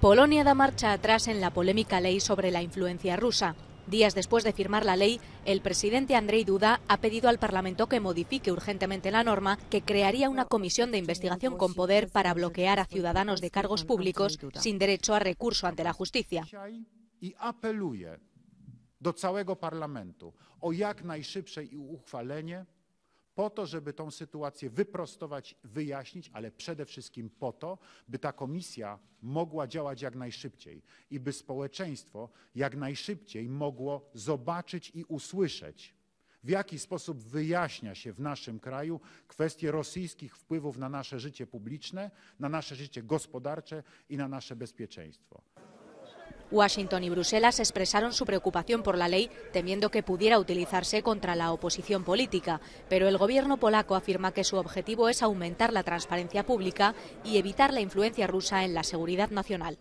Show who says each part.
Speaker 1: Polonia da marcha atrás en la polémica ley sobre la influencia rusa. Días después de firmar la ley, el presidente Andrei Duda ha pedido al Parlamento que modifique urgentemente la norma que crearía una comisión de investigación con poder para bloquear a ciudadanos de cargos públicos sin derecho a recurso ante la justicia.
Speaker 2: po to, żeby tą sytuację wyprostować, wyjaśnić, ale przede wszystkim po to, by ta komisja mogła działać jak najszybciej i by społeczeństwo jak najszybciej mogło zobaczyć i usłyszeć, w jaki sposób wyjaśnia się w naszym kraju kwestie rosyjskich wpływów na nasze życie publiczne, na nasze życie gospodarcze i na nasze bezpieczeństwo.
Speaker 1: Washington y Bruselas expresaron su preocupación por la ley, temiendo que pudiera utilizarse contra la oposición política, pero el gobierno polaco afirma que su objetivo es aumentar la transparencia pública y evitar la influencia rusa en la seguridad nacional.